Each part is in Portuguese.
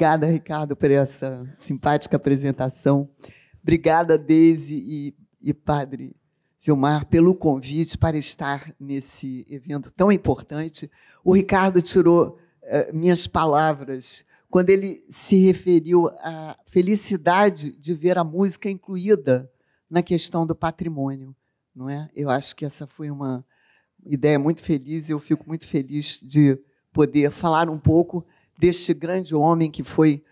Obrigada, Ricardo, por essa simpática apresentação. Obrigada, Deise e, e Padre Silmar, pelo convite para estar nesse evento tão importante. O Ricardo tirou uh, minhas palavras quando ele se referiu à felicidade de ver a música incluída na questão do patrimônio, não é? Eu acho que essa foi uma ideia muito feliz e eu fico muito feliz de poder falar um pouco deste grande homem que foi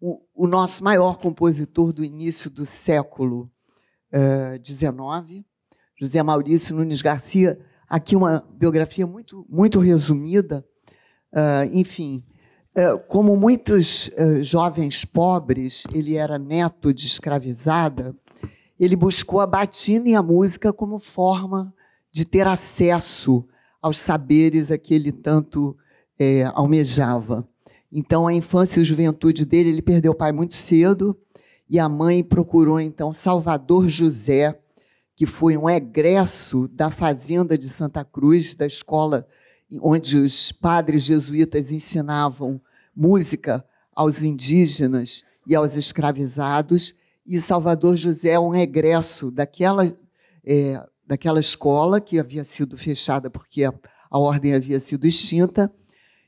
o, o nosso maior compositor do início do século XIX, uh, eh, José Maurício Nunes Garcia. Aqui uma biografia muito, muito resumida. Uh, enfim, uh, como muitos jovens pobres, ele era neto de escravizada, ele buscou a batina e a música como forma de ter acesso aos saberes a que ele tanto é, almejava. Então, a infância e juventude dele, ele perdeu o pai muito cedo e a mãe procurou, então, Salvador José, que foi um egresso da fazenda de Santa Cruz, da escola onde os padres jesuítas ensinavam música aos indígenas e aos escravizados. E Salvador José é um egresso daquela, é, daquela escola que havia sido fechada porque a, a ordem havia sido extinta.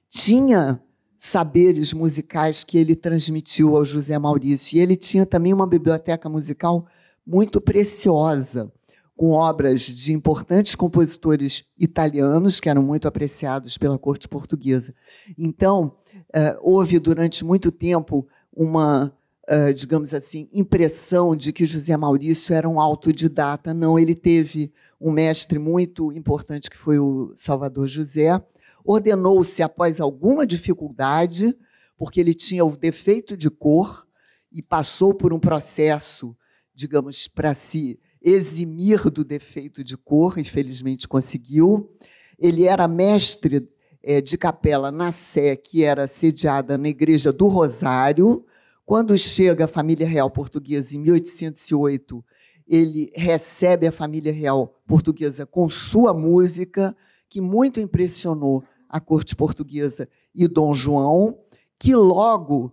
Tinha saberes musicais que ele transmitiu ao José Maurício. E ele tinha também uma biblioteca musical muito preciosa, com obras de importantes compositores italianos, que eram muito apreciados pela corte portuguesa. Então, eh, houve durante muito tempo uma, eh, digamos assim, impressão de que José Maurício era um autodidata. Não, ele teve um mestre muito importante, que foi o Salvador José, ordenou-se após alguma dificuldade, porque ele tinha o defeito de cor e passou por um processo, digamos, para se eximir do defeito de cor, infelizmente conseguiu. Ele era mestre é, de capela na Sé, que era sediada na Igreja do Rosário. Quando chega a família real portuguesa em 1808, ele recebe a família real portuguesa com sua música, que muito impressionou a corte portuguesa e Dom João, que logo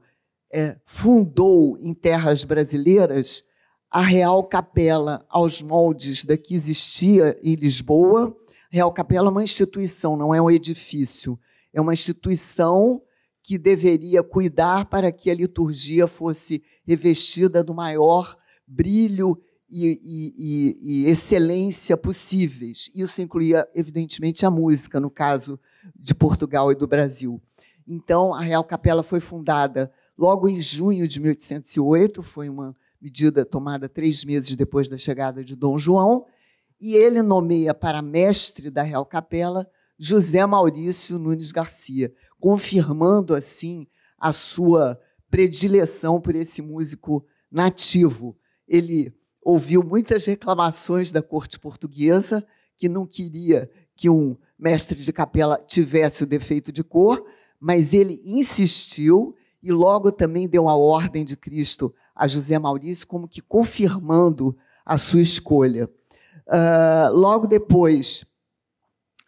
é, fundou em terras brasileiras a Real Capela, aos moldes da que existia em Lisboa. Real Capela é uma instituição, não é um edifício. É uma instituição que deveria cuidar para que a liturgia fosse revestida do maior brilho e, e, e, e excelência possíveis. Isso incluía, evidentemente, a música, no caso de Portugal e do Brasil. Então, a Real Capela foi fundada logo em junho de 1808, foi uma medida tomada três meses depois da chegada de Dom João, e ele nomeia para mestre da Real Capela José Maurício Nunes Garcia, confirmando assim a sua predileção por esse músico nativo. Ele ouviu muitas reclamações da corte portuguesa que não queria que um mestre de capela tivesse o defeito de cor, mas ele insistiu e logo também deu a ordem de Cristo a José Maurício, como que confirmando a sua escolha. Uh, logo depois,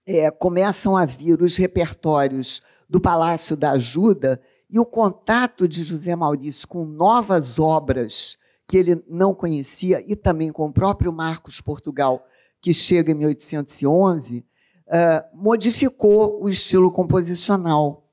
é, começam a vir os repertórios do Palácio da Ajuda e o contato de José Maurício com novas obras que ele não conhecia e também com o próprio Marcos Portugal, que chega em 1811 ah, modificou o estilo composicional.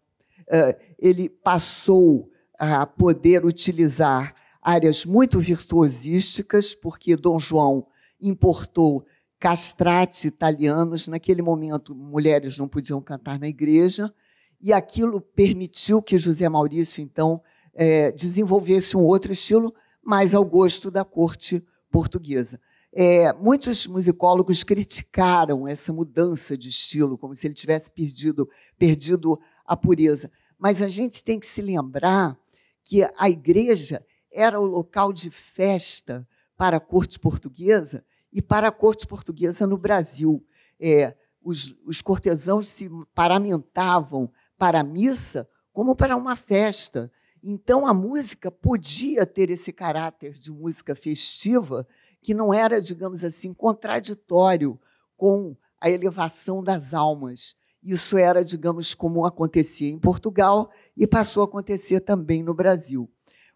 Uh, ele passou a poder utilizar áreas muito virtuosísticas, porque Dom João importou castrati italianos. Naquele momento, mulheres não podiam cantar na igreja, e aquilo permitiu que José Maurício, então, eh, desenvolvesse um outro estilo, mais ao gosto da corte portuguesa. É, muitos musicólogos criticaram essa mudança de estilo, como se ele tivesse perdido, perdido a pureza. Mas a gente tem que se lembrar que a igreja era o local de festa para a corte portuguesa e para a corte portuguesa no Brasil. É, os, os cortesãos se paramentavam para a missa como para uma festa. Então, a música podia ter esse caráter de música festiva que não era, digamos assim, contraditório com a elevação das almas. Isso era, digamos, como acontecia em Portugal e passou a acontecer também no Brasil.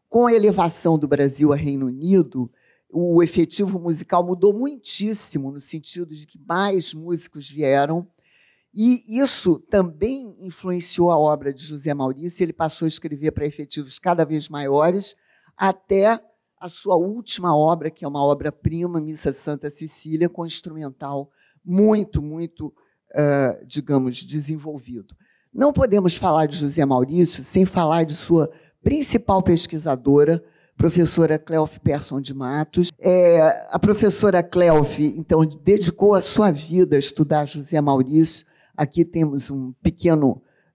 Com a elevação do Brasil a Reino Unido, o efetivo musical mudou muitíssimo, no sentido de que mais músicos vieram, e isso também influenciou a obra de José Maurício. Ele passou a escrever para efetivos cada vez maiores, até a sua última obra, que é uma obra-prima, Missa Santa Cecília, com um instrumental muito, muito, uh, digamos, desenvolvido. Não podemos falar de José Maurício sem falar de sua principal pesquisadora, professora Cleof Persson de Matos. É, a professora Cleof, então, dedicou a sua vida a estudar José Maurício. Aqui temos um pequeno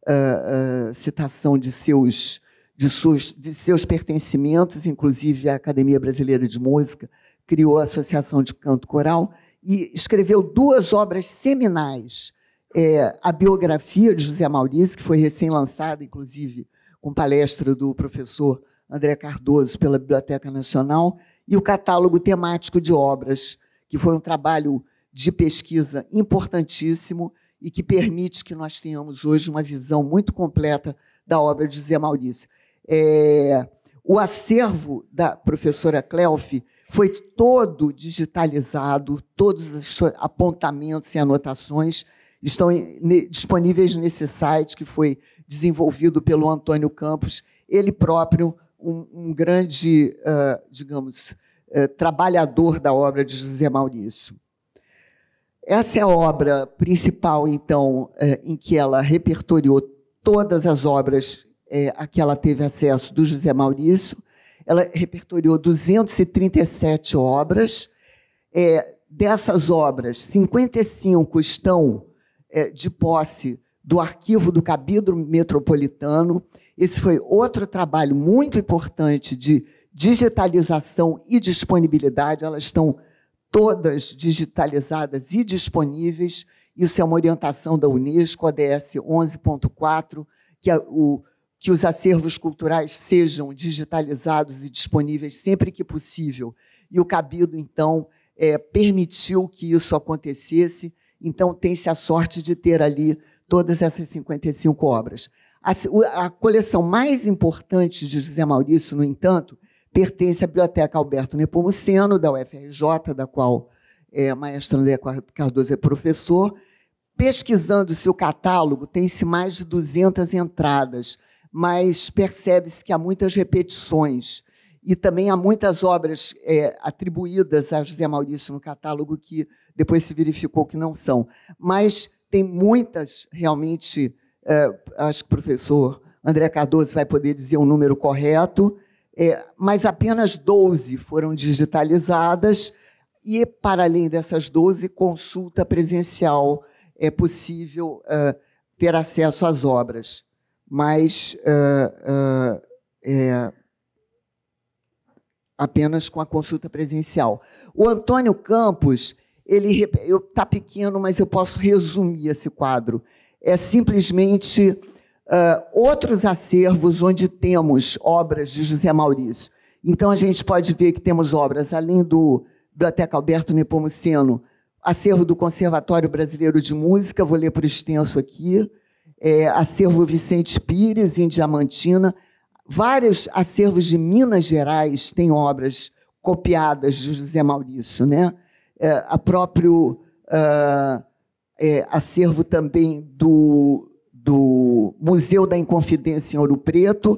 uh, uh, citação de seus de, suas, de seus pertencimentos, inclusive a Academia Brasileira de Música criou a Associação de Canto Coral e escreveu duas obras seminais. É, a biografia de José Maurício, que foi recém-lançada, inclusive, com palestra do professor André Cardoso pela Biblioteca Nacional, e o catálogo temático de obras, que foi um trabalho de pesquisa importantíssimo e que permite que nós tenhamos hoje uma visão muito completa da obra de José Maurício. É, o acervo da professora Cleof foi todo digitalizado, todos os apontamentos e anotações estão disponíveis nesse site que foi desenvolvido pelo Antônio Campos, ele próprio, um, um grande, uh, digamos, uh, trabalhador da obra de José Maurício. Essa é a obra principal, então, uh, em que ela repertoriou todas as obras é, a que ela teve acesso do José Maurício. Ela repertoriou 237 obras. É, dessas obras, 55 estão é, de posse do arquivo do Cabildo Metropolitano. Esse foi outro trabalho muito importante de digitalização e disponibilidade. Elas estão todas digitalizadas e disponíveis. Isso é uma orientação da Unesco, a DS 11.4, que a, é o que os acervos culturais sejam digitalizados e disponíveis sempre que possível. E o Cabido, então, é, permitiu que isso acontecesse. Então, tem-se a sorte de ter ali todas essas 55 obras. A, a coleção mais importante de José Maurício, no entanto, pertence à Biblioteca Alberto Nepomuceno, da UFRJ, da qual é, maestro André Cardoso é professor. Pesquisando-se o catálogo, tem-se mais de 200 entradas mas percebe-se que há muitas repetições e também há muitas obras é, atribuídas a José Maurício no catálogo que depois se verificou que não são. Mas tem muitas, realmente, é, acho que o professor André Cardoso vai poder dizer o um número correto, é, mas apenas 12 foram digitalizadas e, para além dessas 12, consulta presencial é possível é, ter acesso às obras mas uh, uh, é, apenas com a consulta presencial. O Antônio Campos, ele está pequeno, mas eu posso resumir esse quadro. É simplesmente uh, outros acervos onde temos obras de José Maurício. Então, a gente pode ver que temos obras, além do Biblioteca Alberto Nepomuceno, acervo do Conservatório Brasileiro de Música, vou ler por extenso aqui, é, acervo Vicente Pires, em Diamantina. Vários acervos de Minas Gerais têm obras copiadas de José Maurício. Né? É, a próprio uh, é, acervo também do, do Museu da Inconfidência em Ouro Preto,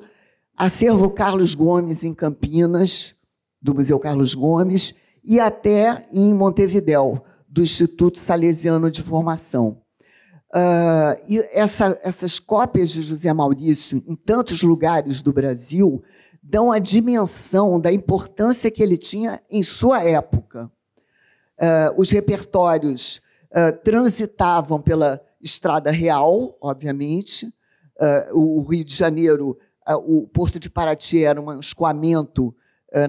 acervo Carlos Gomes em Campinas, do Museu Carlos Gomes, e até em Montevidéu, do Instituto Salesiano de Formação. Uh, e essa, essas cópias de José Maurício em tantos lugares do Brasil dão a dimensão da importância que ele tinha em sua época. Uh, os repertórios uh, transitavam pela Estrada Real, obviamente. o Rio de Janeiro, o Porto de Paraty era um escoamento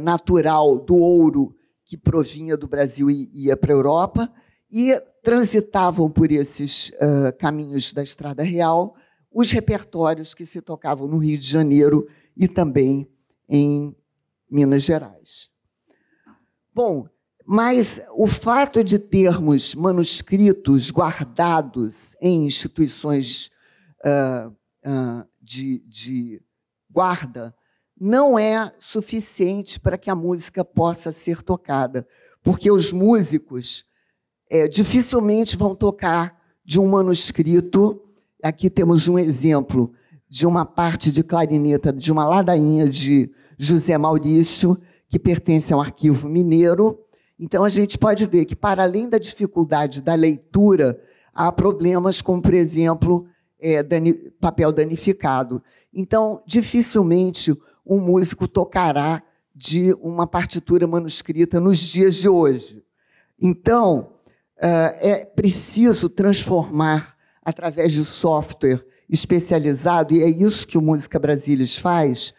natural do ouro que provinha do Brasil e ia para a Europa. E transitavam por esses uh, caminhos da Estrada Real os repertórios que se tocavam no Rio de Janeiro e também em Minas Gerais. Bom, mas o fato de termos manuscritos guardados em instituições uh, uh, de, de guarda não é suficiente para que a música possa ser tocada, porque os músicos é, dificilmente vão tocar de um manuscrito. Aqui temos um exemplo de uma parte de clarineta, de uma ladainha de José Maurício, que pertence a um arquivo mineiro. Então, a gente pode ver que, para além da dificuldade da leitura, há problemas como, por exemplo, é, dani papel danificado. Então, dificilmente um músico tocará de uma partitura manuscrita nos dias de hoje. Então, ah, é preciso transformar através de software especializado, e é isso que o Música Brasilis faz,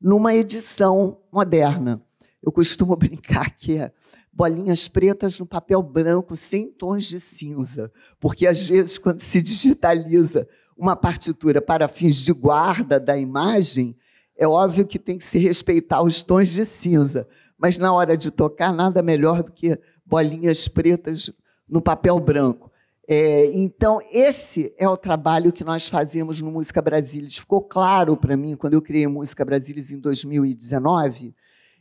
numa edição moderna. Eu costumo brincar que é bolinhas pretas no papel branco, sem tons de cinza, porque às vezes, quando se digitaliza uma partitura para fins de guarda da imagem, é óbvio que tem que se respeitar os tons de cinza, mas na hora de tocar, nada melhor do que bolinhas pretas no papel branco. É, então, esse é o trabalho que nós fazemos no Música Brasilis. Ficou claro para mim, quando eu criei Música Brasilis em 2019,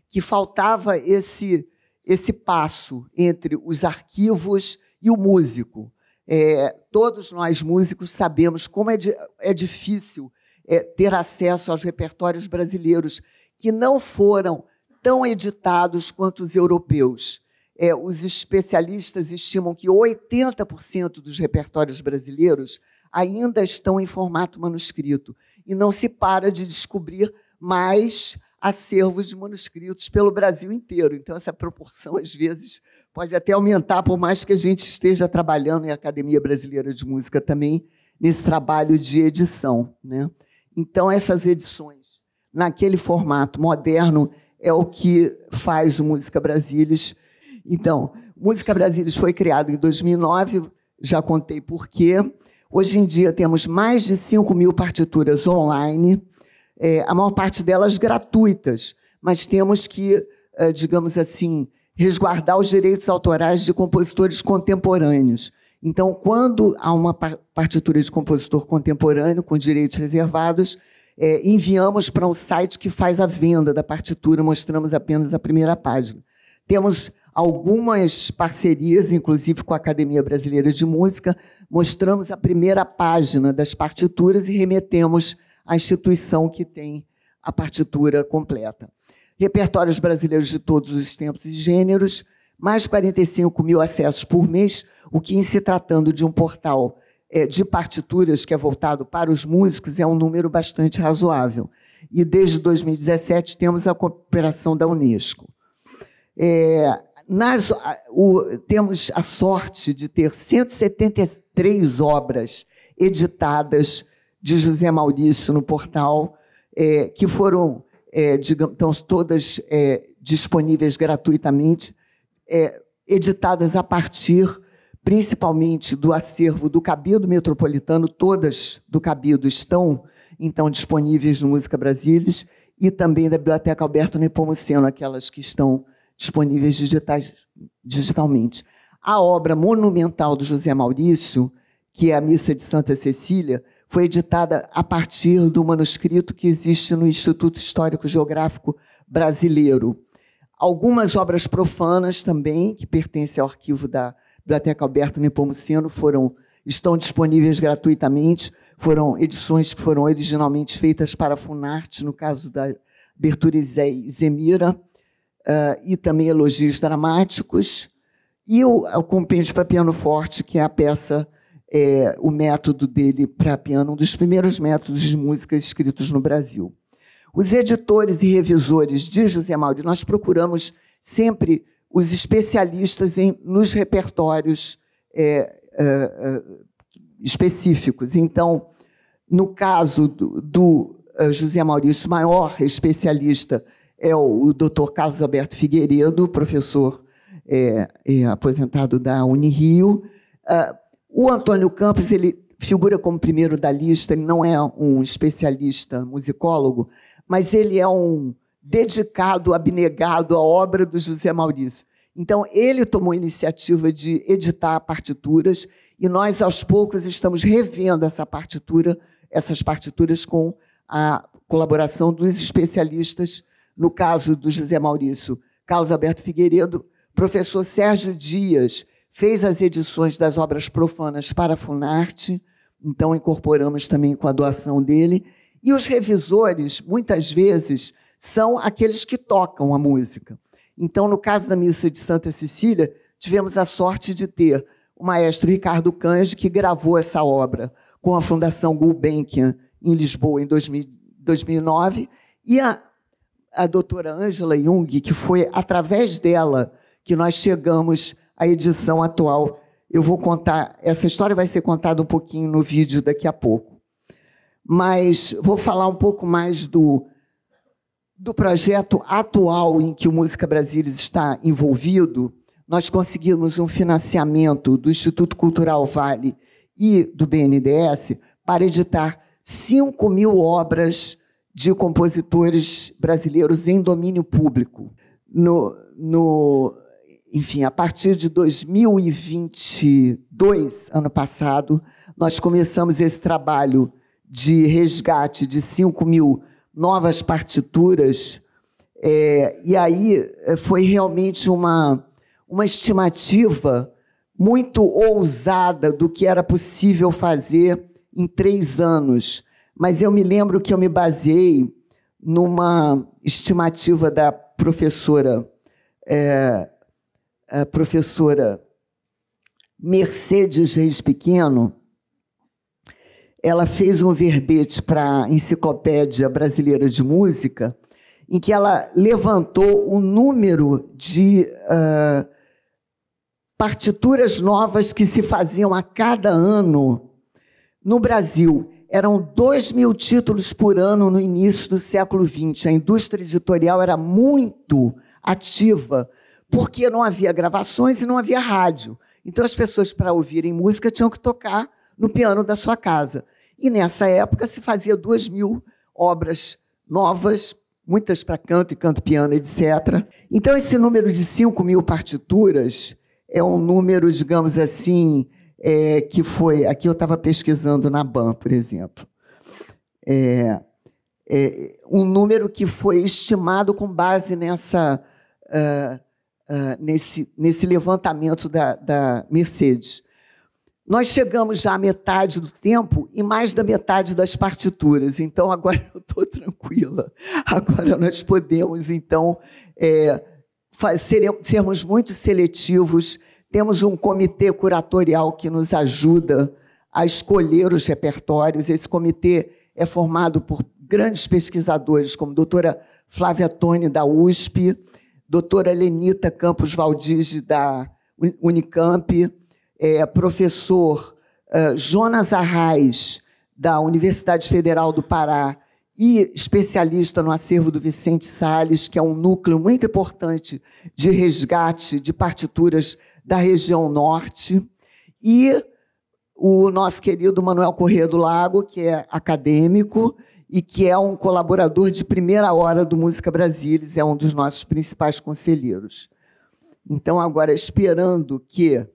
que faltava esse, esse passo entre os arquivos e o músico. É, todos nós músicos sabemos como é, de, é difícil é, ter acesso aos repertórios brasileiros, que não foram tão editados quanto os europeus. É, os especialistas estimam que 80% dos repertórios brasileiros ainda estão em formato manuscrito e não se para de descobrir mais acervos de manuscritos pelo Brasil inteiro. Então, essa proporção, às vezes, pode até aumentar, por mais que a gente esteja trabalhando em Academia Brasileira de Música também, nesse trabalho de edição. Né? Então, essas edições, naquele formato moderno, é o que faz o Música Brasilis então, Música brasileira foi criada em 2009, já contei por quê. Hoje em dia temos mais de 5 mil partituras online, é, a maior parte delas gratuitas, mas temos que, é, digamos assim, resguardar os direitos autorais de compositores contemporâneos. Então, quando há uma partitura de compositor contemporâneo com direitos reservados, é, enviamos para um site que faz a venda da partitura, mostramos apenas a primeira página. Temos algumas parcerias, inclusive com a Academia Brasileira de Música, mostramos a primeira página das partituras e remetemos à instituição que tem a partitura completa. Repertórios brasileiros de todos os tempos e gêneros, mais 45 mil acessos por mês, o que, em se tratando de um portal é, de partituras que é voltado para os músicos, é um número bastante razoável. E desde 2017 temos a cooperação da Unesco. É, nas, o, temos a sorte de ter 173 obras editadas de José Maurício no portal, é, que foram, é, digamos, estão todas é, disponíveis gratuitamente, é, editadas a partir principalmente do acervo do Cabildo Metropolitano, todas do Cabildo estão então disponíveis no Música Brasilis e também da Biblioteca Alberto Nepomuceno, aquelas que estão disponíveis digitais, digitalmente. A obra monumental do José Maurício, que é a Missa de Santa Cecília, foi editada a partir do manuscrito que existe no Instituto Histórico Geográfico Brasileiro. Algumas obras profanas também, que pertencem ao arquivo da Biblioteca Alberto Nepomuceno, foram, estão disponíveis gratuitamente, foram edições que foram originalmente feitas para a Funarte, no caso da Berturiz Zemira, uh, e também elogios dramáticos, e ah, o, o Compêndio para Piano Forte, que é a peça, é, o método dele para piano, um dos primeiros métodos de música escritos no Brasil. Os editores e revisores de José Mauro, nós procuramos sempre os especialistas em, nos repertórios é, é, específicos. Então, no caso do, do José Maurício Maior, especialista é o, Dr. Carlos Alberto Figueiredo, professor é, é, aposentado da Unirio. Uh, o Antônio Campos ele figura como primeiro da lista. Ele não é um especialista musicólogo, mas ele é um dedicado, abnegado à obra do José Maurício. Então, ele tomou a iniciativa de editar partituras e nós, aos poucos, estamos revendo essa partitura, essas partituras com a colaboração dos especialistas no caso do José Maurício Carlos Alberto Figueiredo, professor Sérgio Dias fez as edições das obras profanas para a Funarte, então incorporamos também com a doação dele. E os revisores, muitas vezes, são aqueles que tocam a música. Então, no caso da Missa de Santa Cecília, tivemos a sorte de ter o maestro Ricardo Cange, que gravou essa obra com a Fundação Gulbenkian, em Lisboa, em 2000, 2009, e a a doutora Angela Jung, que foi através dela que nós chegamos à edição atual. Eu vou contar, essa história vai ser contada um pouquinho no vídeo daqui a pouco. Mas vou falar um pouco mais do, do projeto atual em que o Música Brasília está envolvido. Nós conseguimos um financiamento do Instituto Cultural Vale e do BNDES para editar 5 mil obras de compositores brasileiros em domínio público. No, no, enfim, a partir de 2022, ano passado, nós começamos esse trabalho de resgate de 5 mil novas partituras, é, e aí eh, foi realmente uma, uma estimativa muito ousada do que era possível fazer em três anos mas eu me lembro que eu me baseei numa estimativa da professora é, professora Mercedes Reis Pequeno, ela fez um verbete para a Enciclopédia Brasileira de Música, em que ela levantou o número de uh, partituras novas que se faziam a cada ano no Brasil. Eram 2 mil títulos por ano no início do século XX. A indústria editorial era muito ativa, porque não havia gravações e não havia rádio. Então, as pessoas, para ouvirem música, tinham que tocar no piano da sua casa. E nessa época se fazia 2 mil obras novas, muitas para canto e canto piano, etc. Então, esse número de 5 mil partituras é um número, digamos assim, é, que foi. Aqui eu estava pesquisando na BAN, por exemplo. É, é, um número que foi estimado com base nessa, uh, uh, nesse, nesse levantamento da, da Mercedes. Nós chegamos já à metade do tempo e mais da metade das partituras, então agora eu estou tranquila. Agora nós podemos, então, é, seremos, sermos muito seletivos temos um comitê curatorial que nos ajuda a escolher os repertórios. Esse comitê é formado por grandes pesquisadores, como a doutora Flávia Tone, da USP, doutora Lenita Campos Valdiz, da Unicamp, é, professor é, Jonas Arraes, da Universidade Federal do Pará, e especialista no acervo do Vicente Sales, que é um núcleo muito importante de resgate de partituras da região norte, e o nosso querido Manuel Corrêa do Lago, que é acadêmico e que é um colaborador de primeira hora do Música Brasilis, é um dos nossos principais conselheiros. Então, agora, esperando que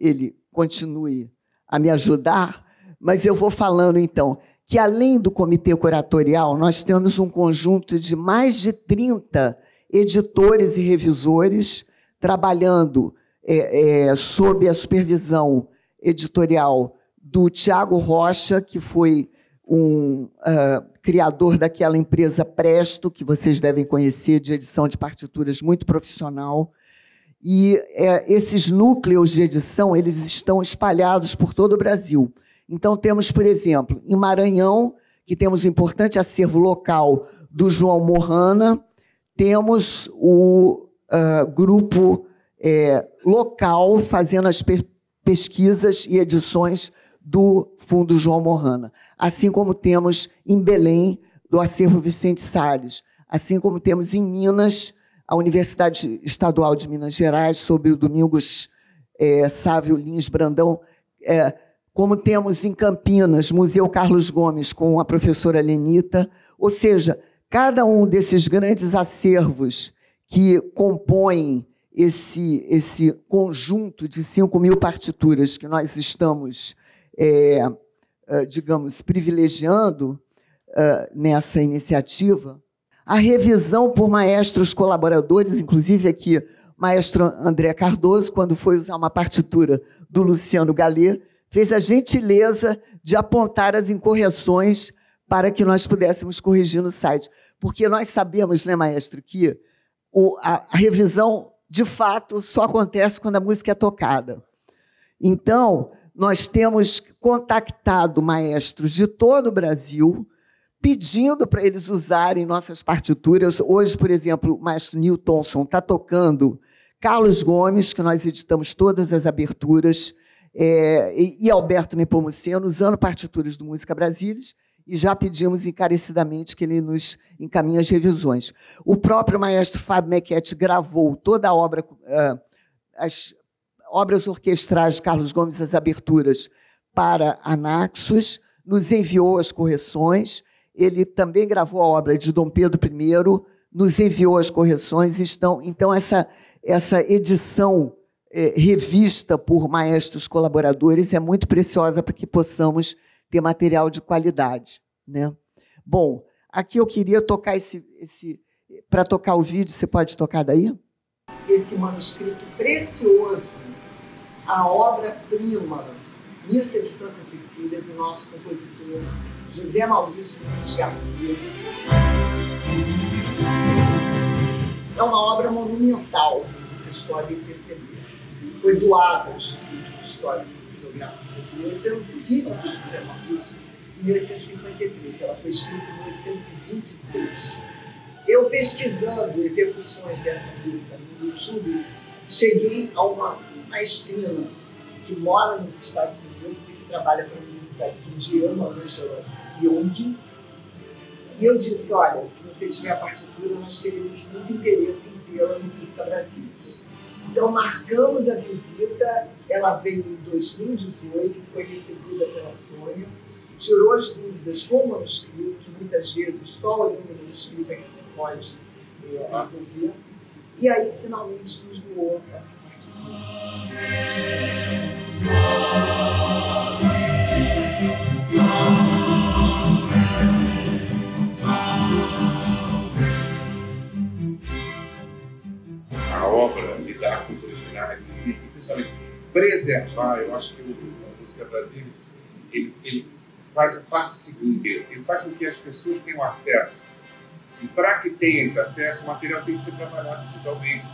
ele continue a me ajudar, mas eu vou falando então que, além do comitê curatorial, nós temos um conjunto de mais de 30 editores e revisores trabalhando é, é, sob a supervisão editorial do Tiago Rocha, que foi um uh, criador daquela empresa Presto, que vocês devem conhecer, de edição de partituras muito profissional. E é, esses núcleos de edição eles estão espalhados por todo o Brasil. Então, temos, por exemplo, em Maranhão, que temos o um importante acervo local do João Morrana, temos o uh, grupo é, local fazendo as pe pesquisas e edições do Fundo João Morrana. Assim como temos em Belém, do acervo Vicente Salles. Assim como temos em Minas, a Universidade Estadual de Minas Gerais, sobre o Domingos é, Sávio Lins Brandão. É, como temos em Campinas, Museu Carlos Gomes, com a professora Lenita. Ou seja, cada um desses grandes acervos que compõem esse, esse conjunto de 5 mil partituras que nós estamos, é, é digamos, privilegiando é, nessa iniciativa, a revisão por maestros colaboradores, inclusive aqui, maestro André Cardoso, quando foi usar uma partitura do Luciano Galê, fez a gentileza de apontar as incorreções para que nós pudéssemos corrigir no site. Porque nós sabemos, né, maestro, que o, a, a revisão de fato, só acontece quando a música é tocada. Então, nós temos contactado maestros de todo o Brasil, pedindo para eles usarem nossas partituras. Hoje, por exemplo, o maestro Newtonson está tocando Carlos Gomes, que nós editamos todas as aberturas, é, e Alberto Nepomuceno, usando partituras do Música Brasílias e já pedimos encarecidamente que ele nos encaminhe as revisões. O próprio maestro Fábio Mequete gravou toda a obra, eh, as obras orquestrais de Carlos Gomes, as aberturas para Anaxos, nos enviou as correções. Ele também gravou a obra de Dom Pedro I, nos enviou as correções. Estão, então, essa, essa edição é, revista por maestros colaboradores é muito preciosa para que possamos ter material de qualidade. Né? Bom, aqui eu queria tocar esse. esse Para tocar o vídeo, você pode tocar daí? Esse manuscrito precioso, a obra-prima, Missa de Santa Cecília, do nosso compositor José Maurício Garcia. É uma obra monumental, como vocês podem perceber. Foi doada ao Instituto Histórico geográficas e introduziram os José Marcos em 1853. Ela foi escrita em 1826. Eu pesquisando execuções dessa missa no YouTube, cheguei a uma maestrina que mora nos Estados Unidos e que trabalha para a Universidade de Indiana, Angela Young. E eu disse, olha, se você tiver a partitura, nós teremos muito interesse em tê-la no Música brasileira. Então, marcamos a visita, ela veio em 2018, foi recebida pela Sônia, tirou as dúvidas com o manuscrito, que muitas vezes só olhando o manuscrito é que se pode é, resolver, e aí finalmente nos doou essa parte. obra, lidar com os originais, e principalmente preservar, eu acho que o Francisco Brasília, ele, ele faz o passo seguinte, ele faz com que as pessoas tenham acesso. E para que tenha esse acesso, o material tem que ser trabalhado digitalmente,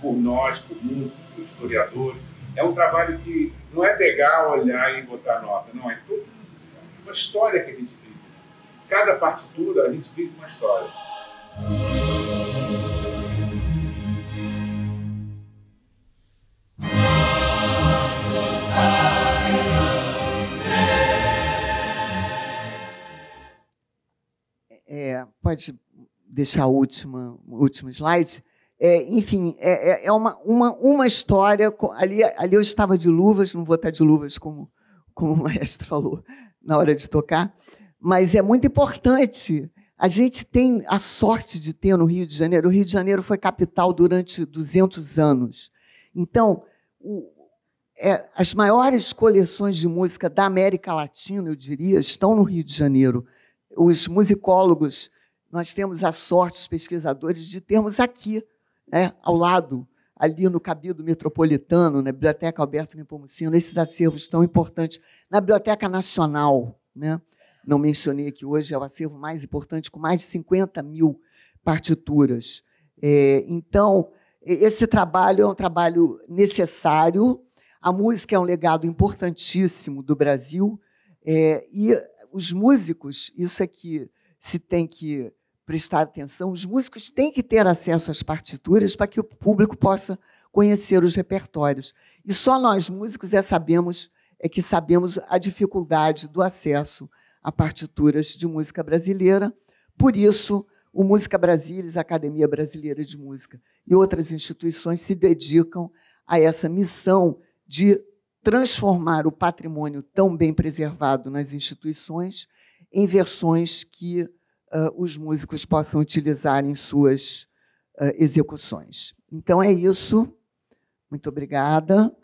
por nós, por músicos, por historiadores. É um trabalho que não é pegar, olhar e botar nota, não, é tudo uma história que a gente vive. Cada partitura, a gente vive uma história. pode deixar a última, último slide. É, enfim, é, é, é uma, uma, uma história. Ali, ali eu estava de luvas, não vou estar de luvas como, como o maestro falou na hora de tocar, mas é muito importante. A gente tem a sorte de ter no Rio de Janeiro. O Rio de Janeiro foi capital durante 200 anos. Então, o, é, as maiores coleções de música da América Latina, eu diria, estão no Rio de Janeiro. Os musicólogos nós temos a sorte, os pesquisadores, de termos aqui, né, ao lado, ali no Cabido Metropolitano, na Biblioteca Alberto Nepomuceno, esses acervos tão importantes. Na Biblioteca Nacional, né? não mencionei que hoje é o acervo mais importante, com mais de 50 mil partituras. É, então, esse trabalho é um trabalho necessário. A música é um legado importantíssimo do Brasil. É, e os músicos, isso é que se tem que prestar atenção, os músicos têm que ter acesso às partituras para que o público possa conhecer os repertórios. E só nós músicos é sabemos é que sabemos a dificuldade do acesso a partituras de música brasileira. Por isso, o Música Brasilis, a Academia Brasileira de Música e outras instituições se dedicam a essa missão de transformar o patrimônio tão bem preservado nas instituições em versões que uh, os músicos possam utilizar em suas uh, execuções. Então é isso. Muito obrigada.